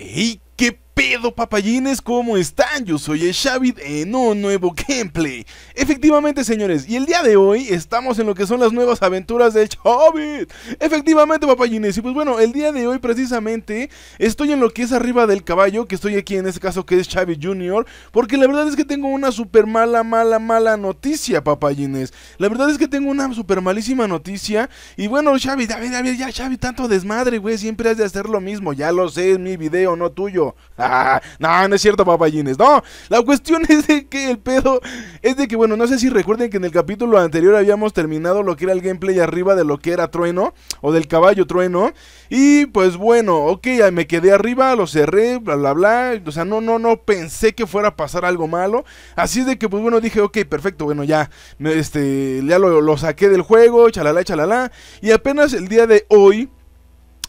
¡Ey, qué pedo papayines? ¿Cómo están? Yo soy el Shavit en un nuevo gameplay Efectivamente señores, y el día de hoy estamos en lo que son las nuevas aventuras de Shavit Efectivamente papayines, y pues bueno, el día de hoy precisamente estoy en lo que es arriba del caballo Que estoy aquí en este caso que es Xavi Jr. Porque la verdad es que tengo una super mala, mala, mala noticia papayines La verdad es que tengo una super malísima noticia Y bueno Shavit, a ver, a ver, ya Shavit, tanto desmadre güey Siempre has de hacer lo mismo, ya lo sé, es mi video, no tuyo no, no es cierto, papayines. No, la cuestión es de que el pedo es de que, bueno, no sé si recuerden que en el capítulo anterior habíamos terminado lo que era el gameplay arriba de lo que era Trueno o del caballo Trueno. Y pues bueno, ok, me quedé arriba, lo cerré, bla, bla, bla. O sea, no, no, no pensé que fuera a pasar algo malo. Así de que, pues bueno, dije, ok, perfecto, bueno, ya, este, ya lo, lo saqué del juego, chalala, chalala. Y apenas el día de hoy.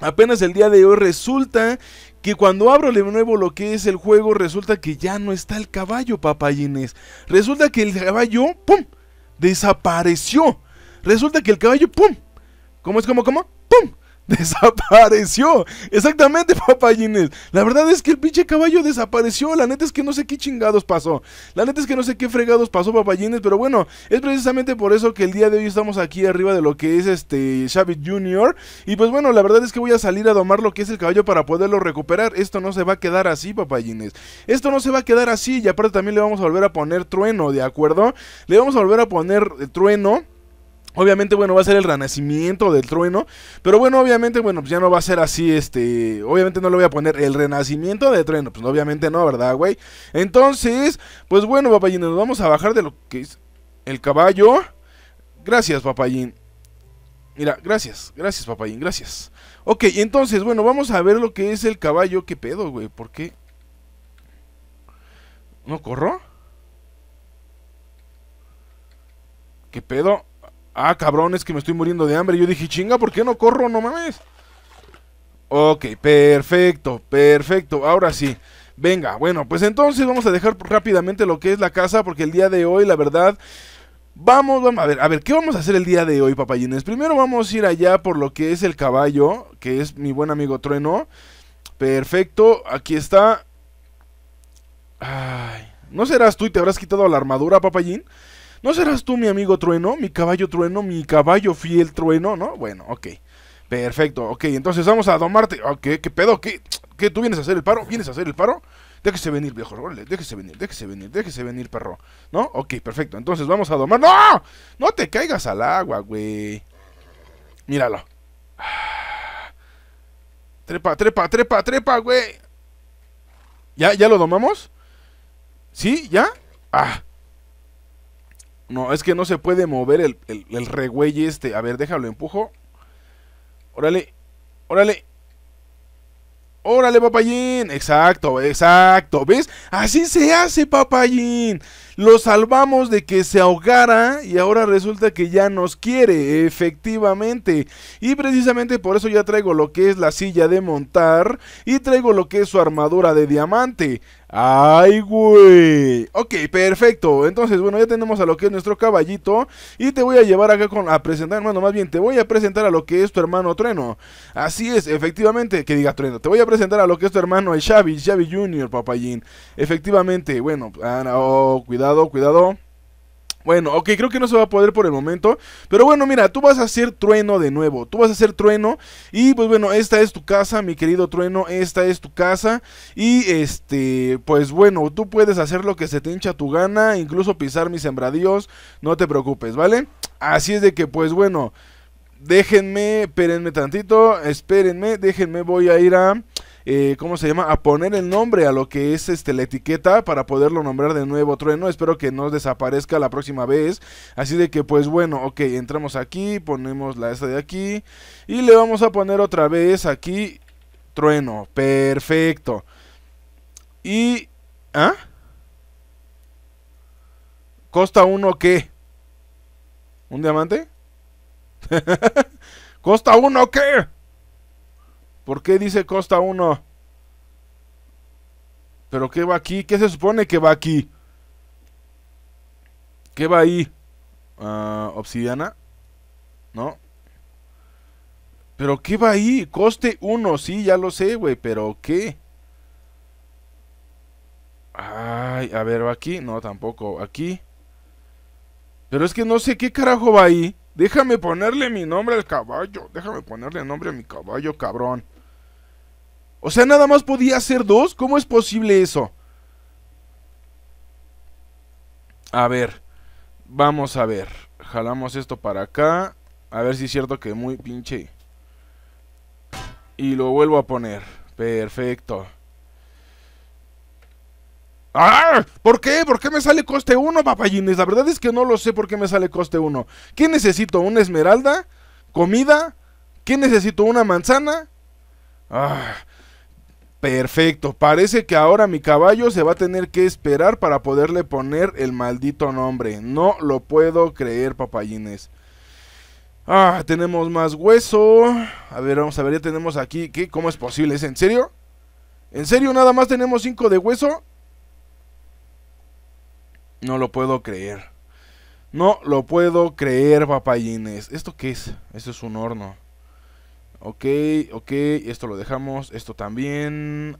Apenas el día de hoy resulta que cuando abro de nuevo lo que es el juego, resulta que ya no está el caballo, papá Inés. Resulta que el caballo, ¡pum! Desapareció. Resulta que el caballo, ¡pum! ¿Cómo es? como, cómo? ¡Pum! Desapareció. Exactamente, papayines. La verdad es que el pinche caballo desapareció. La neta es que no sé qué chingados pasó. La neta es que no sé qué fregados pasó, papayines. Pero bueno, es precisamente por eso que el día de hoy estamos aquí arriba de lo que es este Shavit Jr. Y pues bueno, la verdad es que voy a salir a domar lo que es el caballo para poderlo recuperar. Esto no se va a quedar así, papayines. Esto no se va a quedar así. Y aparte también le vamos a volver a poner trueno, ¿de acuerdo? Le vamos a volver a poner eh, trueno. Obviamente, bueno, va a ser el renacimiento del trueno. Pero bueno, obviamente, bueno, pues ya no va a ser así, este... Obviamente no le voy a poner el renacimiento del trueno. Pues obviamente no, ¿verdad, güey? Entonces, pues bueno, papayín, nos vamos a bajar de lo que es el caballo. Gracias, papayín. Mira, gracias, gracias, papayín, gracias. Ok, entonces, bueno, vamos a ver lo que es el caballo. ¿Qué pedo, güey? ¿Por qué? ¿No corro? ¿Qué pedo? Ah, cabrón, es que me estoy muriendo de hambre. Yo dije, chinga, ¿por qué no corro? No mames. Ok, perfecto, perfecto. Ahora sí. Venga, bueno, pues entonces vamos a dejar rápidamente lo que es la casa, porque el día de hoy, la verdad, Vamos, vamos, a ver, a ver, ¿qué vamos a hacer el día de hoy, papayines? Primero vamos a ir allá por lo que es el caballo, que es mi buen amigo Trueno. Perfecto, aquí está. Ay, ¿no serás tú y te habrás quitado la armadura, papayín? ¿No serás tú mi amigo trueno, mi caballo trueno, mi caballo fiel trueno, no? Bueno, ok. Perfecto, ok. Entonces vamos a domarte. Ok, ah, ¿qué pedo? ¿Qué? ¿Qué? ¿Tú vienes a hacer el paro? ¿Vienes a hacer el paro? Déjese venir, viejo. Órale, déjese venir, déjese venir, déjese venir, perro. ¿No? Ok, perfecto. Entonces vamos a domar. ¡No! No te caigas al agua, güey. Míralo. Trepa, trepa, trepa, trepa, güey. ¿Ya, ya lo domamos? ¿Sí? ¿Ya? Ah. No, es que no se puede mover el, el, este. A ver, déjalo, empujo. Órale, órale. Órale, papayín. Exacto, exacto. ¿Ves? Así se hace, papayín. Lo salvamos de que se ahogara y ahora resulta que ya nos quiere, efectivamente. Y precisamente por eso ya traigo lo que es la silla de montar y traigo lo que es su armadura de diamante. ¡Ay, güey! Ok, perfecto. Entonces, bueno, ya tenemos a lo que es nuestro caballito. Y te voy a llevar acá con, a presentar, hermano. más bien, te voy a presentar a lo que es tu hermano Trueno. Así es, efectivamente, que diga Trueno. Te voy a presentar a lo que es tu hermano, el Xavi, Xavi Junior, papayín. Efectivamente, bueno, ah, oh, cuidado, cuidado. Bueno, ok, creo que no se va a poder por el momento. Pero bueno, mira, tú vas a hacer trueno de nuevo. Tú vas a hacer trueno. Y pues bueno, esta es tu casa, mi querido trueno. Esta es tu casa. Y este, pues bueno, tú puedes hacer lo que se te hincha tu gana. Incluso pisar mis sembradíos. No te preocupes, ¿vale? Así es de que, pues bueno, déjenme, espérenme tantito. Espérenme, déjenme, voy a ir a... Eh, ¿cómo se llama? A poner el nombre a lo que es este, la etiqueta para poderlo nombrar de nuevo trueno. Espero que no desaparezca la próxima vez. Así de que pues bueno, ok, entramos aquí, ponemos la esta de aquí y le vamos a poner otra vez aquí trueno. Perfecto. Y... ¿Ah? ¿Costa uno qué? ¿Un diamante? ¿Costa uno qué? ¿Por qué dice costa 1? ¿Pero qué va aquí? ¿Qué se supone que va aquí? ¿Qué va ahí? Ah, ¿Obsidiana? ¿No? ¿Pero qué va ahí? Coste 1, sí, ya lo sé, güey, pero ¿qué? Ay, a ver, ¿va aquí? No, tampoco, aquí. Pero es que no sé qué carajo va ahí. Déjame ponerle mi nombre al caballo. Déjame ponerle nombre a mi caballo, cabrón. O sea, nada más podía ser dos. ¿Cómo es posible eso? A ver. Vamos a ver. Jalamos esto para acá. A ver si es cierto que muy pinche. Y lo vuelvo a poner. Perfecto. ¡Ah! ¿Por qué? ¿Por qué me sale coste uno, papayines? La verdad es que no lo sé por qué me sale coste uno. ¿Qué necesito? ¿Una esmeralda? ¿Comida? ¿Qué necesito? ¿Una manzana? ¡Ah! Perfecto, parece que ahora mi caballo se va a tener que esperar para poderle poner el maldito nombre. No lo puedo creer, papayines. Ah, tenemos más hueso. A ver, vamos a ver, ya tenemos aquí. ¿Qué? ¿Cómo es posible? ¿Es en serio? ¿En serio nada más tenemos 5 de hueso? No lo puedo creer. No lo puedo creer, papayines. ¿Esto qué es? Esto es un horno. Ok, ok, esto lo dejamos, esto también.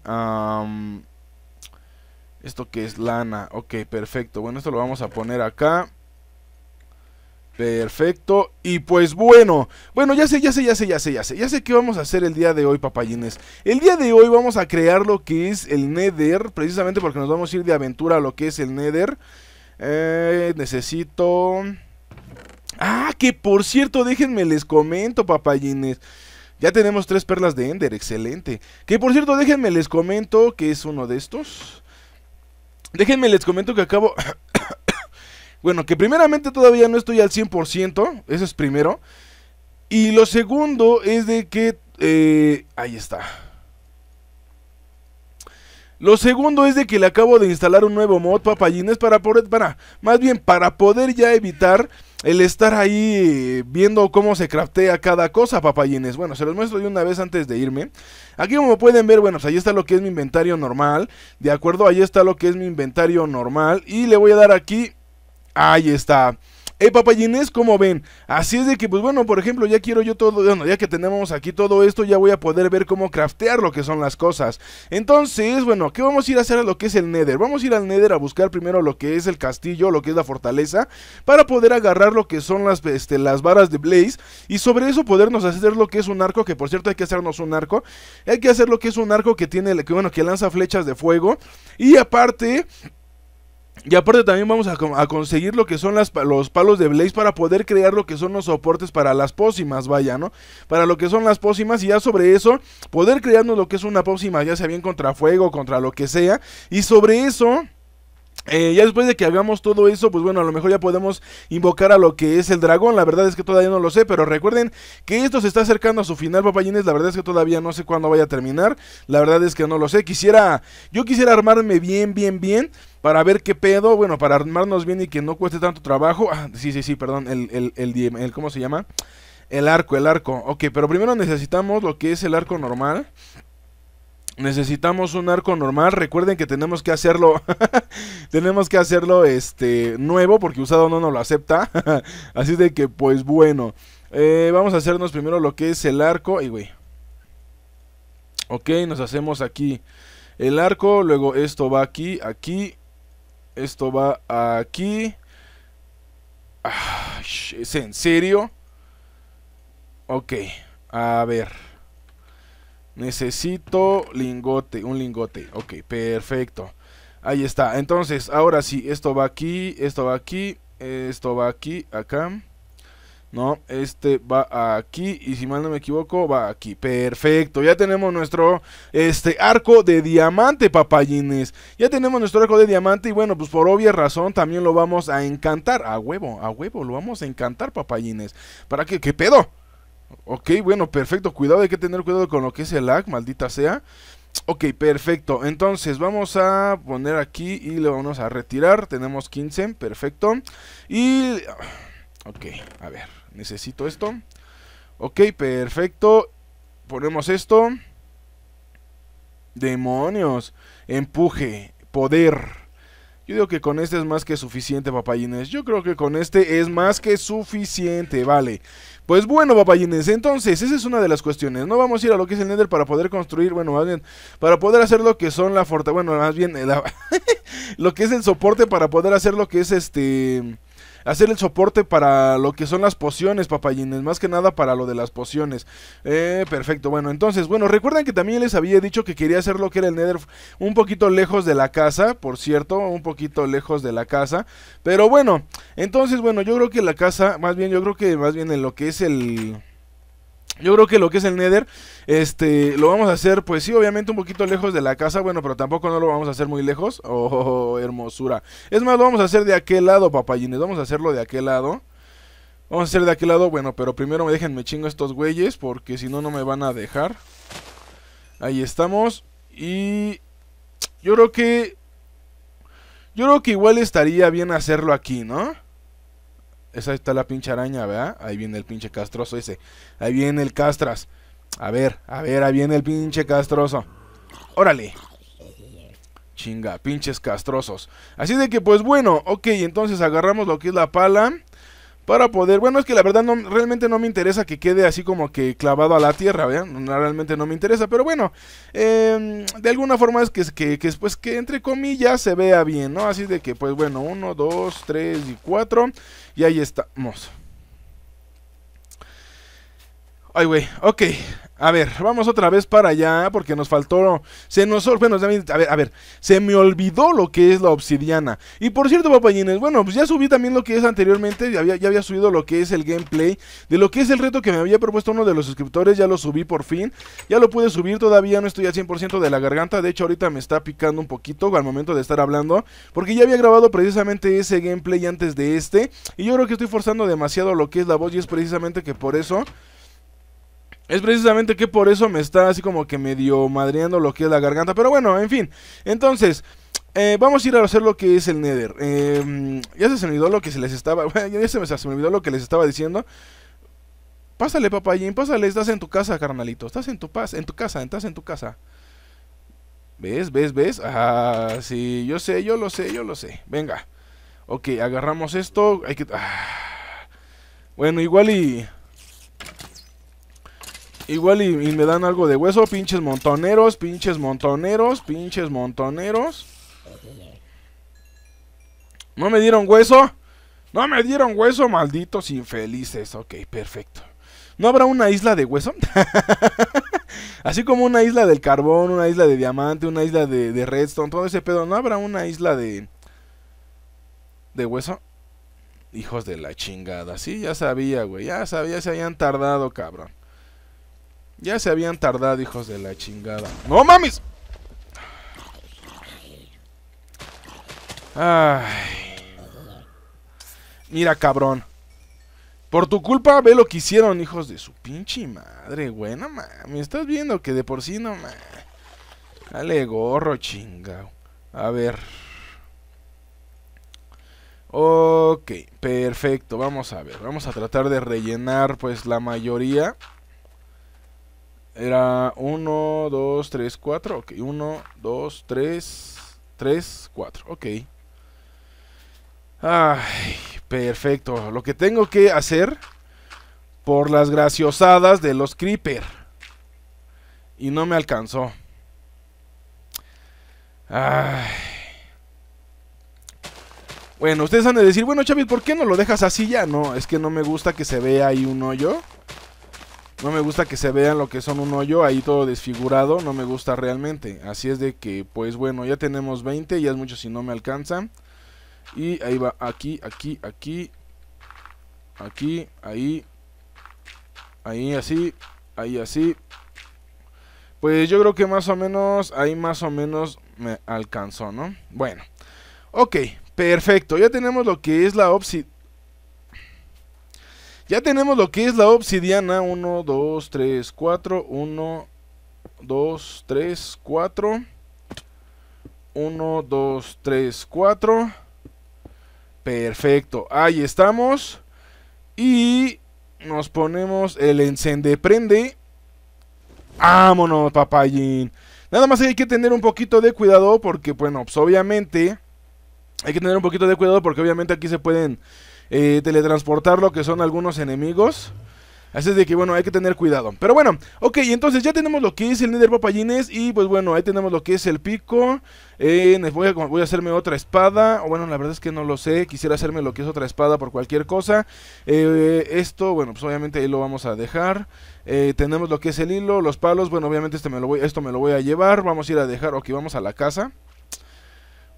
esto que es lana, ok, perfecto. Bueno, esto lo vamos a poner acá. Perfecto. Y pues bueno, bueno, ya sé, ya sé, ya sé, ya sé, ya sé, ya sé qué vamos a hacer el día de hoy, papayines. El día de hoy vamos a crear lo que es el Nether, precisamente porque nos vamos a ir de aventura a lo que es el Nether. Eh, necesito... Ah, que por cierto, déjenme les comento, papayines. Ya tenemos tres perlas de Ender, excelente. Que por cierto, déjenme les comento que es uno de estos. Déjenme les comento que acabo... bueno, que primeramente todavía no estoy al 100%, eso es primero. Y lo segundo es de que... Eh, ahí está. Lo segundo es de que le acabo de instalar un nuevo mod, papayines, para poder... Para, más bien, para poder ya evitar el estar ahí viendo cómo se craftea cada cosa, papayines. Bueno, se los muestro de una vez antes de irme. Aquí como pueden ver, bueno, pues ahí está lo que es mi inventario normal. De acuerdo, ahí está lo que es mi inventario normal. Y le voy a dar aquí... Ahí está. Hey papayines, ¿cómo ven? Así es de que, pues bueno, por ejemplo, ya quiero yo todo, bueno, ya que tenemos aquí todo esto, ya voy a poder ver cómo craftear lo que son las cosas. Entonces, bueno, ¿qué vamos a ir a hacer a lo que es el Nether? Vamos a ir al Nether a buscar primero lo que es el castillo, lo que es la fortaleza, para poder agarrar lo que son las, este, las varas de Blaze y sobre eso podernos hacer lo que es un arco, que por cierto hay que hacernos un arco, hay que hacer lo que es un arco que tiene, que bueno, que lanza flechas de fuego y aparte... Y aparte también vamos a, conseguir lo que son las, los palos de Blaze para poder crear lo que son los soportes para las pócimas, vaya, ¿no? Para lo que son las pócimas y ya sobre eso poder crearnos lo que es una pócima, ya sea bien contra fuego, contra lo que sea. Y sobre eso... Eh, ya después de que hagamos todo eso, pues bueno, a lo mejor ya podemos invocar a lo que es el dragón. La verdad es que todavía no lo sé, pero recuerden que esto se está acercando a su final, papayines. La verdad es que todavía no sé cuándo vaya a terminar. La verdad es que no lo sé. Quisiera, yo quisiera armarme bien, bien, bien para ver qué pedo, bueno, para armarnos bien y que no cueste tanto trabajo. Ah, sí, sí, sí, perdón, el, el, ¿cómo se llama? El arco, el arco. Ok, pero primero necesitamos lo que es el arco normal. Necesitamos un arco normal. Recuerden que tenemos que hacerlo. tenemos que hacerlo este nuevo. Porque usado no nos lo acepta. Así de que, pues bueno. Eh, vamos a hacernos primero lo que es el arco. Y güey. Ok, nos hacemos aquí el arco. Luego esto va aquí, aquí. Esto va aquí. ¿Es en serio? Ok, a ver. Necesito lingote, un lingote. Ok, perfecto. Ahí está. Entonces, ahora sí, esto va aquí, esto va aquí, esto va aquí, acá. ¿no? Este va aquí y si mal no me equivoco va aquí. Perfecto, ya tenemos nuestro este arco de diamante, papayines. Ya tenemos nuestro arco de diamante y bueno, pues por obvia razón también lo vamos a encantar. A huevo, a huevo, lo vamos a encantar, papayines. ¿Para qué? ¿Qué pedo? Ok, bueno, perfecto, cuidado, hay que tener cuidado con lo que es el lag, maldita sea. Ok, perfecto. Entonces vamos a poner aquí y le vamos a retirar. Tenemos 15, perfecto. Y... Ok, a ver necesito esto. Ok, perfecto. Ponemos esto. Demonios. Empuje. Poder. Yo digo que con este es más que suficiente, papayines. Yo creo que con este es más que suficiente, vale. Pues bueno, papayines, entonces, esa es una de las cuestiones. No vamos a ir a lo que es el Nether para poder construir, bueno, más bien, para poder hacer lo que son la fortaleza, bueno, más bien, lo que es el soporte para poder hacer lo que es este hacer el soporte para lo que son las pociones, papayines. Más que nada para lo de las pociones. Eh, perfecto, bueno, entonces, bueno, recuerden que también les había dicho que quería hacer lo que era el Nether un poquito lejos de la casa, por cierto, un poquito lejos de la casa. Pero bueno, entonces, bueno, yo creo que la casa, más bien, yo creo que más bien en lo que es el... Yo creo que lo que es el Nether, este, lo vamos a hacer, pues sí, obviamente un poquito lejos de la casa, bueno, pero tampoco no lo vamos a hacer muy lejos. Oh, hermosura. Es más, lo vamos a hacer de aquel lado, papayines, vamos a hacerlo de aquel lado. Vamos a hacer de aquel lado, bueno, pero primero me dejen, me chingo estos güeyes, porque si no, no me van a dejar. Ahí estamos. Y yo creo que... Yo creo que igual estaría bien hacerlo aquí, ¿no? esa está la pinche araña, ¿verdad? Ahí viene el pinche castroso ese. Ahí viene el castras. A ver, a ver, ahí viene el pinche castroso. Órale. Chinga, pinches castrosos. Así de que, pues bueno, ok, entonces agarramos lo que es la pala para poder, bueno, es que la verdad no, realmente no me interesa que quede así como que clavado a la tierra, ¿vean? realmente no me interesa, pero bueno, em, de alguna forma es que, que, que, pues, que entre comillas se vea bien, ¿no? Así de que, pues bueno, uno, dos, tres y cuatro, y ahí estamos. Ay, güey, ok. A ver, vamos otra vez para allá porque nos faltó... Se nos... Bueno, a ver, a ver, se me olvidó lo que es la obsidiana. Y por cierto, papayines, bueno, pues ya subí también lo que es anteriormente, ya había, ya había subido lo que es el gameplay, de lo que es el reto que me había propuesto uno de los suscriptores, ya lo subí por fin, ya lo pude subir, todavía no estoy al 100% de la garganta, de hecho ahorita me está picando un poquito al momento de estar hablando, porque ya había grabado precisamente ese gameplay antes de este, y yo creo que estoy forzando demasiado lo que es la voz y es precisamente que por eso... Es precisamente que por eso me está así como que medio madriando lo que es la garganta. Pero bueno, en fin. Entonces, eh, vamos a ir a hacer lo que es el Nether. Em, ya se me olvidó lo que se les estaba. ya se me, olvidó lo que les estaba diciendo. Pásale, papayín, pásale. Estás en tu casa, carnalito. Estás en tu paz, en tu casa, estás en tu casa. ¿Ves? ¿Ves? ¿Ves? Ah, sí, yo sé, yo lo sé, yo lo sé. Venga. Ok, agarramos esto. Hay que. Ah. Bueno, igual y. Igual y, me dan algo de hueso. Pinches montoneros, pinches montoneros, pinches montoneros. ¿No me dieron hueso? No me dieron hueso, malditos infelices. Ok, perfecto. ¿No habrá una isla de hueso? Así como una isla del carbón, una isla de diamante, una isla de, redstone, todo ese pedo. ¿No habrá una isla de... de hueso? Hijos de la chingada. Sí, ya sabía, güey. Ya sabía, se habían tardado, cabrón. Ya se habían tardado, hijos de la chingada. ¡No mames! Ay. Mira, cabrón. Por tu culpa, ve lo que hicieron, hijos de su pinche madre, Bueno, mami, estás viendo que de por sí no me. Ale gorro, chingado. A ver. Ok, perfecto. Vamos a ver. Vamos a tratar de rellenar, pues, la mayoría. Era 1, 2, 3, 4. Ok, 1, 2, 3, 3, 4. Ok. Ay, perfecto. Lo que tengo que hacer por las graciosadas de los Creeper. Y no me alcanzó. Ay. Bueno, ustedes han de decir, bueno, Chavis, ¿por qué no lo dejas así ya? No, es que no me gusta que se vea ahí un hoyo. No me gusta que se vean lo que son un hoyo ahí todo desfigurado, no me gusta realmente. Así es de que, pues bueno, ya tenemos 20, ya es mucho si no me alcanza. Y ahí va, aquí, aquí, aquí, aquí, ahí, ahí así, ahí así. Pues yo creo que más o menos, ahí más o menos me alcanzó, ¿no? Bueno, ok, perfecto. Ya tenemos lo que es la obsidiana ya tenemos lo que es la obsidiana. 1, 2, 3, 4. 1, 2, 3, 4. 1, 2, 3, 4. Perfecto. Ahí estamos. Y nos ponemos el encende prende. Vámonos, papayín. Nada más hay que tener un poquito de cuidado porque, bueno, pues, obviamente... Hay que tener un poquito de cuidado porque obviamente aquí se pueden eh, teletransportar lo que son algunos enemigos. Así es de que bueno, hay que tener cuidado. Pero bueno, ok, entonces ya tenemos lo que es el Nether Papayines. Y pues bueno, ahí tenemos lo que es el pico. Eh, voy, a, voy, a, hacerme otra espada. O bueno, la verdad es que no lo sé. Quisiera hacerme lo que es otra espada por cualquier cosa. Eh, esto, bueno, pues obviamente ahí lo vamos a dejar. tenemos lo que es el hilo, los palos. Bueno, obviamente este me lo voy, esto me lo voy a llevar. Vamos a ir a dejar. Ok, vamos a la casa.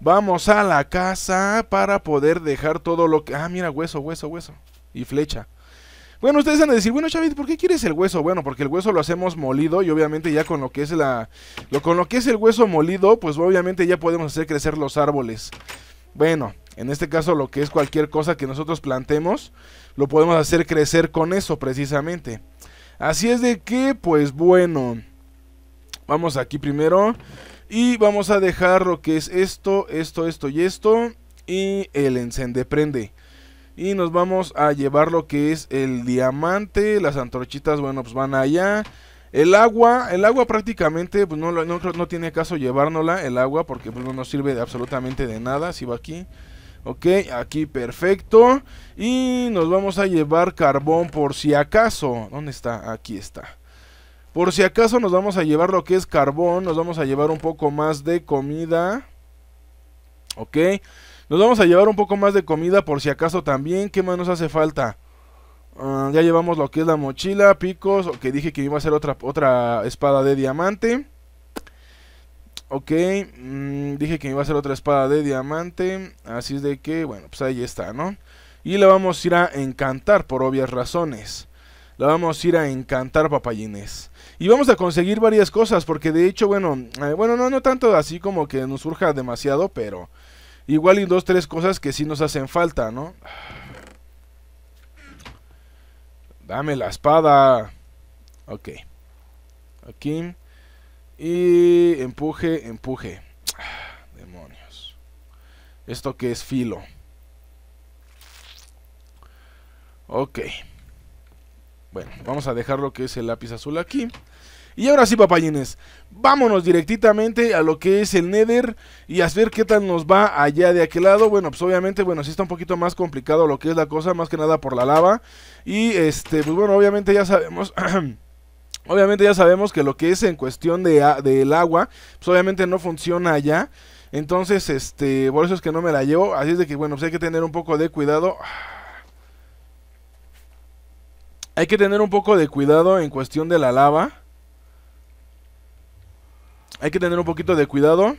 Vamos a la casa para poder dejar todo lo que... Ah, mira, hueso, hueso, hueso. Y flecha. Bueno, ustedes van a decir, bueno, Chavit, ¿por qué quieres el hueso? Bueno, porque el hueso lo hacemos molido y obviamente ya con lo que es la. Lo, con lo que es el hueso molido, pues obviamente ya podemos hacer crecer los árboles. Bueno, en este caso lo que es cualquier cosa que nosotros plantemos, lo podemos hacer crecer con eso precisamente. Así es de que, pues bueno. Vamos aquí primero. Y vamos a dejar lo que es esto, esto, esto y esto. Y el encende prende. Y nos vamos a llevar lo que es el diamante. Las antorchitas, bueno, pues van allá. El agua, el agua prácticamente, pues no, no tiene caso llevárnosla, el agua, porque pues, no nos sirve de absolutamente de nada, si va aquí. Ok, aquí perfecto. Y nos vamos a llevar carbón por si acaso. ¿Dónde está? Aquí está. Por si acaso nos vamos a llevar lo que es carbón, nos vamos a llevar un poco más de comida. Ok, nos vamos a llevar un poco más de comida por si acaso también. ¿Qué más nos hace falta? Ah, ya llevamos lo que es la mochila, picos, que dije que iba a ser otra, otra espada de diamante. Ok, mm, dije que iba a ser otra espada de diamante. Así es de que, bueno, pues ahí está, ¿no? Y la vamos a ir a encantar por obvias razones. La vamos a ir a encantar, papayines. Y vamos a conseguir varias cosas, porque de hecho, bueno, eh, bueno, no, tanto así como que nos surja demasiado, pero igual y dos, tres cosas que sí nos hacen falta, ¿no? Dame la espada. Ok. Aquí. Y empuje, empuje. Demonios. Esto que es filo. Ok. Bueno, vamos a dejar lo que es el lápiz azul aquí. Y ahora sí, papayines, vámonos directamente a lo que es el Nether y a ver qué tal nos va allá de aquel lado. Bueno, pues obviamente, bueno, sí está un poquito más complicado lo que es la cosa, más que nada por la lava. Y este, pues bueno, obviamente ya sabemos... obviamente ya sabemos que lo que es en cuestión de, del agua, pues obviamente no funciona allá. Entonces, este, por eso es que no me la llevo. Así es de que, bueno, pues hay que tener un poco de cuidado. Hay que tener un poco de cuidado en cuestión de la lava. Hay que tener un poquito de cuidado.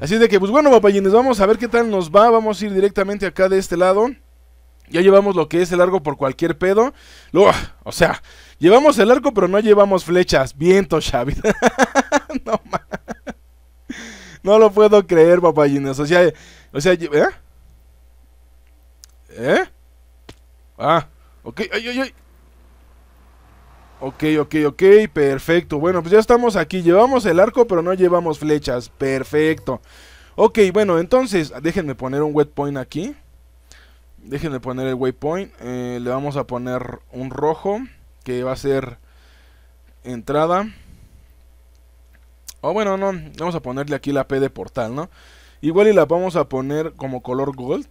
Así de que, pues bueno, papayines, vamos a ver qué tal nos va. Vamos a ir directamente acá de este lado. Ya llevamos lo que es el arco por cualquier pedo. Luego, o sea, llevamos el arco, pero no llevamos flechas. Viento, Xavi. no, no lo puedo creer, papayines. O sea, o sea, ¿eh? ¿Eh? Ah, ok. Ay, ay, ay. Ok, ok, ok, perfecto. Bueno, pues ya estamos aquí. Llevamos el arco, pero no llevamos flechas. Perfecto. Ok, bueno, entonces, déjenme poner un waypoint aquí. Déjenme poner el waypoint. Eh, le vamos a poner un rojo, que va a ser entrada. O oh, bueno, no, vamos a ponerle aquí la P de portal, ¿no? Igual y la vamos a poner como color gold.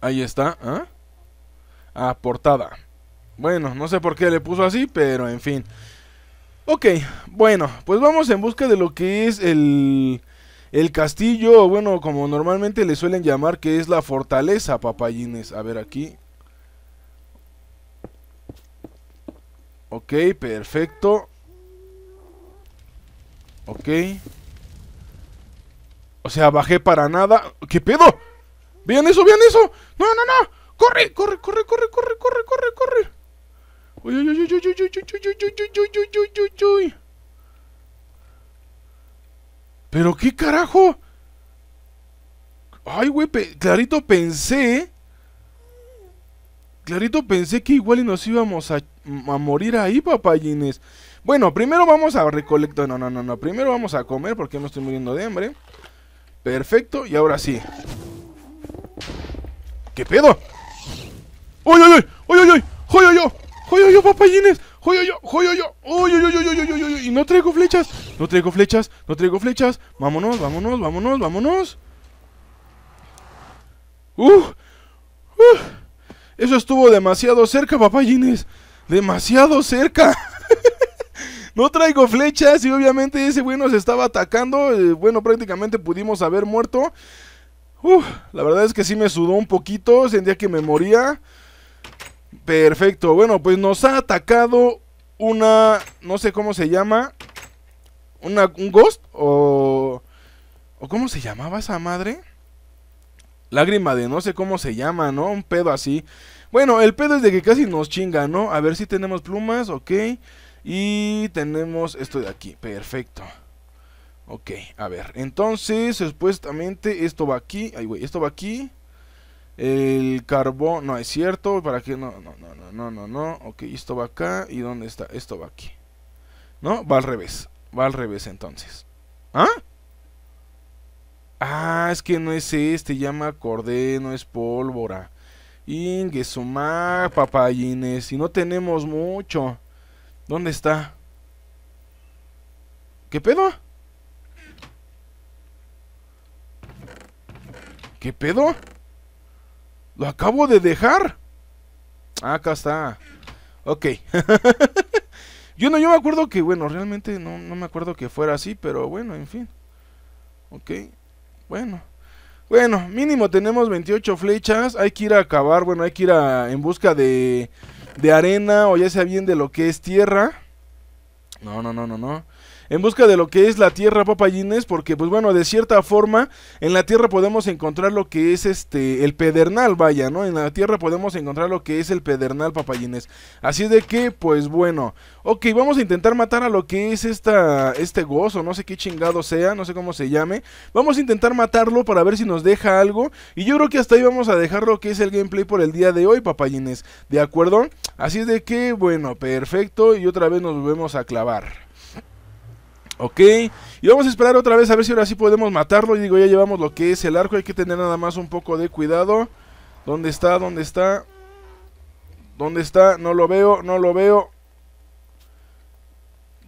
Ahí está, ¿ah? Ah, portada. Bueno, no sé por qué le puso así, pero en fin. Ok, bueno, pues vamos en busca de lo que es el, castillo, bueno, como normalmente le suelen llamar, que es la fortaleza, papayines. A ver aquí. Ok, perfecto. Ok. O sea, bajé para nada. ¿Qué pedo? ¿Vean eso? ¿Vean eso? ¡No, no, no! ¡Corre, corre, corre, corre, corre, corre, corre, corre! Uy, uy, uy, uy, uy, uy, uy, uy, Pero qué carajo. Ay, güey, clarito pensé. Clarito pensé que igual y nos íbamos a, morir ahí, papayines. Bueno, primero vamos a recolectar. No, no, no, no. Primero vamos a comer porque me estoy muriendo de hambre. Perfecto, y ahora sí. ¿Qué pedo? ¡Uy, uy, uy! ¡Uy, uy, uy! ¡Uy, uy, uy ¡Joyo yo, papayines! ¡Joyo yo! ¡Joyo yo! ¡Uy, uy, y no traigo flechas! ¡No traigo flechas! ¡No traigo flechas! ¡Vámonos, vámonos, vámonos, vámonos! ¡Uh! ¡Uf! Eso estuvo demasiado cerca, papayines. ¡Demasiado cerca! No traigo flechas y obviamente ese güey nos estaba atacando. Eh, bueno, prácticamente pudimos haber muerto. Uf, la verdad es que sí me sudó un poquito, sentía que me moría. Perfecto, bueno, pues nos ha atacado una, no sé cómo se llama, una, un ghost o... ¿O cómo se llamaba esa madre? Lágrima de no sé cómo se llama, ¿no? Un pedo así. Bueno, el pedo es de que casi nos chinga, ¿no? A ver si tenemos plumas, ok. Y tenemos esto de aquí, perfecto. Ok, a ver, entonces supuestamente esto va aquí. Ay, güey, esto va aquí. El carbón, no es cierto, para qué? no, no, no, no, no, no, no. Ok, esto va acá y dónde está, esto va aquí. ¿No? Va al revés, va al revés entonces. ¿Ah? Ah, es que no es este, llama me no es pólvora. Inguesumá, papayines, y no tenemos mucho. ¿Dónde está? ¿Qué pedo? ¿Qué pedo? Lo acabo de dejar. Ah, acá está. Ok. yo no, yo me acuerdo que, bueno, realmente no, me acuerdo que fuera así, pero bueno, en fin. Ok. Bueno. Bueno, mínimo tenemos 28 flechas. Hay que ir a acabar, bueno, hay que ir a, en busca de, de arena o ya sea bien de lo que es tierra. No, no, no, no, no en busca de lo que es la tierra, papayines, porque pues bueno, de cierta forma en la tierra podemos encontrar lo que es este el pedernal, vaya, ¿no? En la tierra podemos encontrar lo que es el pedernal, papayines. Así de que pues bueno, ok, vamos a intentar matar a lo que es esta este gozo, no sé qué chingado sea, no sé cómo se llame. Vamos a intentar matarlo para ver si nos deja algo y yo creo que hasta ahí vamos a dejar lo que es el gameplay por el día de hoy, papayines. ¿De acuerdo? Así de que, bueno, perfecto. Y otra vez nos volvemos a clavar. Ok, y vamos a esperar otra vez a ver si ahora sí podemos matarlo. Y digo, ya llevamos lo que es el arco, hay que tener nada más un poco de cuidado. ¿Dónde está? ¿Dónde está? ¿Dónde está? No lo veo, no lo veo.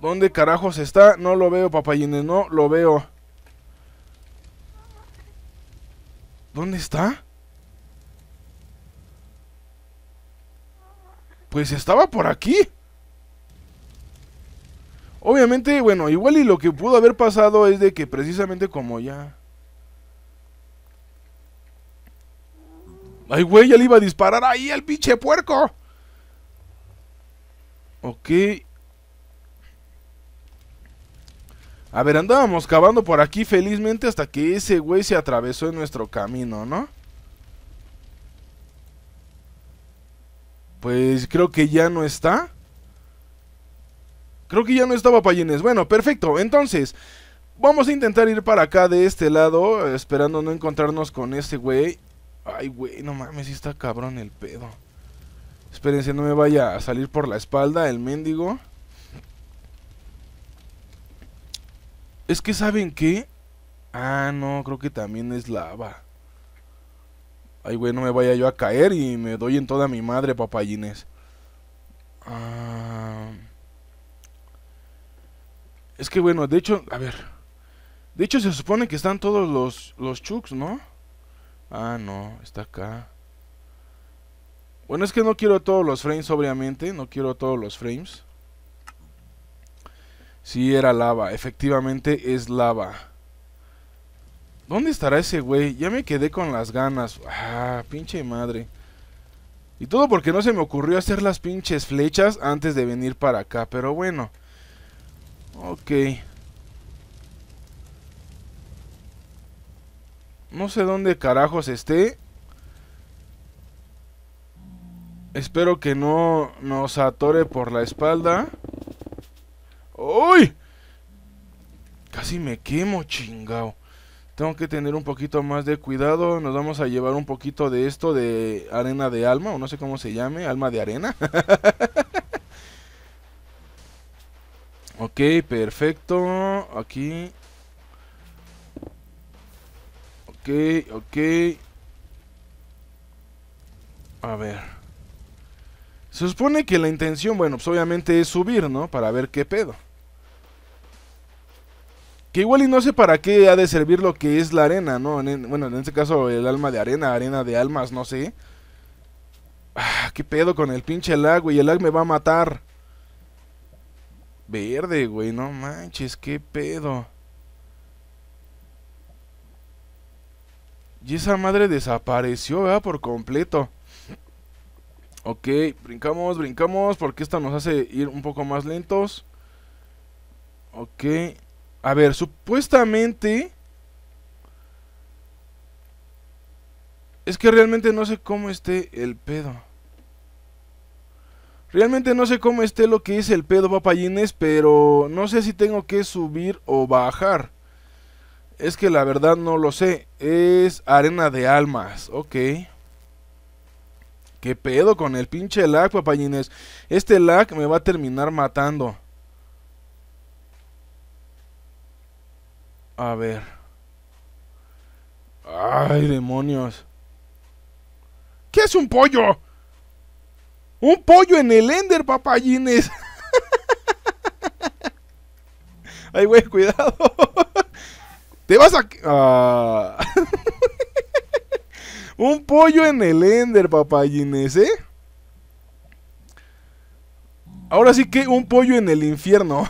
¿Dónde carajos está? No lo veo, papayines, no lo veo. ¿Dónde está? Pues estaba por aquí. Obviamente, bueno, igual y lo que pudo haber pasado es de que precisamente como ya... Ay, güey, ya le iba a disparar ahí al pinche puerco. Ok. A ver, andábamos cavando por aquí felizmente hasta que ese güey se atravesó en nuestro camino, ¿no? Pues creo que ya no está. Creo que ya no estaba papayines. Bueno, perfecto. Entonces, vamos a intentar ir para acá de este lado, esperando no encontrarnos con este güey. Ay, güey, no mames, está cabrón el pedo. Espérense, no me vaya a salir por la espalda el mendigo. Es que, ¿saben qué? Ah, no, creo que también es lava. Ay, güey, no me vaya yo a caer y me doy en toda mi madre, papayines. Ah... Es que bueno, de hecho, a ver. De hecho se supone que están todos los, los chucks, ¿no? Ah, no, está acá. Bueno, es que no quiero todos los frames, obviamente. No quiero todos los frames. Sí, era lava. Efectivamente es lava. ¿Dónde estará ese güey? Ya me quedé con las ganas. Ah, pinche madre. Y todo porque no se me ocurrió hacer las pinches flechas antes de venir para acá. Pero bueno. Ok. No sé dónde carajos esté. Espero que no nos atore por la espalda. ¡Uy! Casi me quemo, chingao. Tengo que tener un poquito más de cuidado. Nos vamos a llevar un poquito de esto de arena de alma, o no sé cómo se llame, alma de arena. Ok, perfecto. Aquí. Ok, ok. A ver. Se supone que la intención, bueno, pues obviamente es subir, ¿no? Para ver qué pedo. Que igual y no sé para qué ha de servir lo que es la arena, ¿no? bueno, en este caso el alma de arena, arena de almas, no sé. Ah, ¿Qué pedo con el pinche lag, güey? El lag me va a matar verde, güey. No manches, qué pedo. Y esa madre desapareció, ¿verdad? Por completo. Ok, brincamos, brincamos. Porque esta nos hace ir un poco más lentos. Ok. A ver, supuestamente... Es que realmente no sé cómo esté el pedo. Realmente no sé cómo esté lo que es el pedo papayines, pero no sé si tengo que subir o bajar. Es que la verdad no lo sé. Es arena de almas, ok. ¿Qué pedo con el pinche lag, papayines? Este lag me va a terminar matando. A ver. ¡Ay, demonios! ¿Qué es un pollo? Un pollo en el Ender, papayines. Ay, güey, cuidado. Te vas a... Ah. Un pollo en el Ender, papayines, ¿eh? Ahora sí que un pollo en el infierno.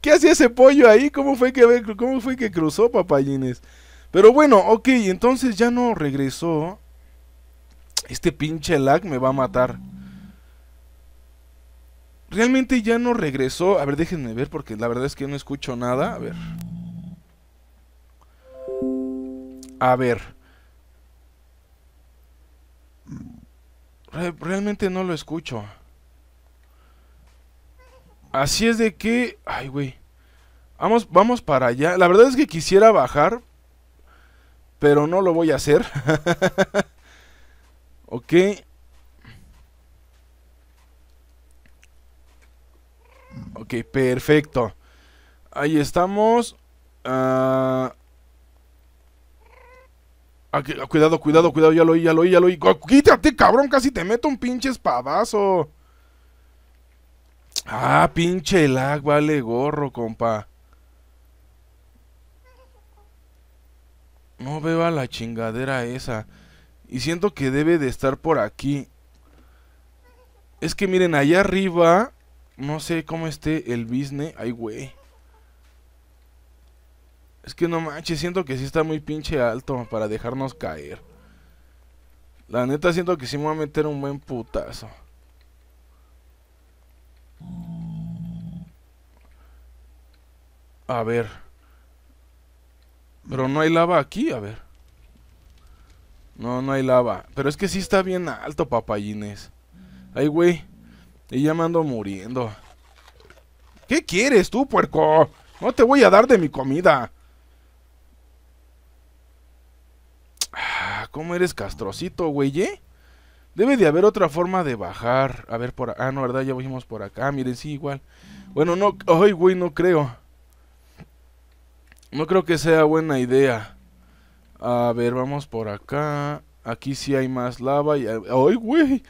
¿Qué hacía ese pollo ahí? ¿Cómo fue que, cómo fue que cruzó, papayines? Pero bueno, ok, entonces ya no regresó. Este pinche lag me va a matar. Realmente ya no regresó. A ver, déjenme ver porque la verdad es que no escucho nada. A ver. A ver. realmente no lo escucho. Así es de que... Ay, güey. Vamos, vamos para allá. La verdad es que quisiera bajar. Pero no lo voy a hacer. Ok. Ok, perfecto. Ahí estamos. Ah, cuidado, cuidado, cuidado, ya lo oí, ya lo oí, ya lo oí. Quítate, cabrón, casi te meto un pinche espadazo. Ah, pinche lag, vale gorro, compa. No veo a la chingadera esa. Y siento que debe de estar por aquí. Es que miren, allá arriba. No sé cómo esté el business. Ay, güey. Es que no manches, siento que sí está muy pinche alto para dejarnos caer. La neta siento que sí me voy a meter un buen putazo. A ver. Pero no hay lava aquí, a ver. No, no hay lava. Pero es que sí está bien alto, papayines. Ay, güey. Y ya me ando muriendo. ¿Qué quieres tú, puerco? No te voy a dar de mi comida. Ah, ¿Cómo eres castrocito, güey, eh? Debe de haber otra forma de bajar. A ver, por Ah, no, ¿verdad? Ya vimos por acá. miren, sí, igual. Bueno, no. Ay, güey, no creo. No creo que sea buena idea. A ver, vamos por acá. Aquí sí hay más lava y... ¡Ay, güey!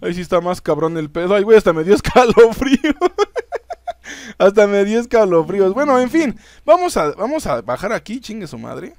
Ahí sí está más cabrón el pedo. ¡Ay, güey! Hasta me dio escalofrío. hasta me dio escalofríos. Bueno, en fin. Vamos a, vamos a bajar aquí, chingue su madre.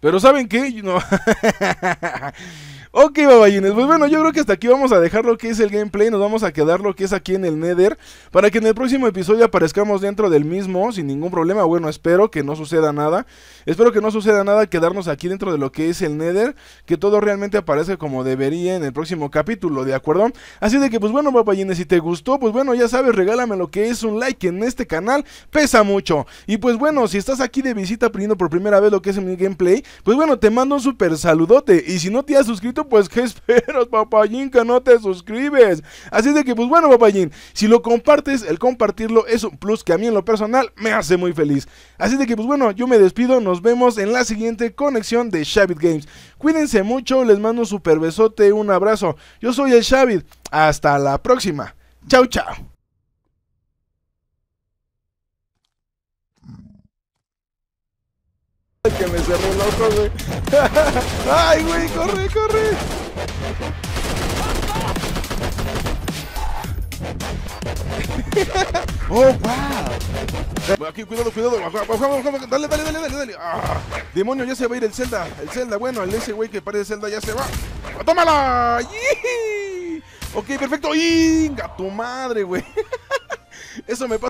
Pero ¿saben qué? No. Ok, babayines, pues bueno, yo creo que hasta aquí vamos a dejar lo que es el gameplay, nos vamos a quedar lo que es aquí en el Nether, para que en el próximo episodio aparezcamos dentro del mismo sin ningún problema, bueno, espero que no suceda nada, espero que no suceda nada quedarnos aquí dentro de lo que es el Nether, que todo realmente aparezca como debería en el próximo capítulo, ¿de acuerdo? Así de que pues bueno, babayines, si te gustó, pues bueno, ya sabes, regálame lo que es un like en este canal, pesa mucho, y pues bueno, si estás aquí de visita aprendiendo por primera vez lo que es mi gameplay, pues bueno, te mando un super saludote, y si no te has suscrito, pues ¿qué esperas, papayín, que no te suscribes? Así de que, pues bueno, papayín, si lo compartes, el compartirlo es un plus que a mí en lo personal me hace muy feliz. Así de que, pues bueno, yo me despido, nos vemos en la siguiente conexión de Shabit Games. Cuídense mucho, les mando un super besote, un abrazo. Yo soy el Shabit, hasta la próxima. Chau, chau. que me cerró el ojo, güey. ¡Ay, güey! ¡Corre, corre! ¡Oh, wow! Aquí, cuidado, cuidado. Dale, dale, dale, dale, dale. Ah, demonio, ya se va a ir el Zelda. El Zelda, bueno, el ese güey que parece Zelda ya se va. ¡Tómala! Ok, perfecto. ¡Inga, tu madre, güey! Eso me pasa.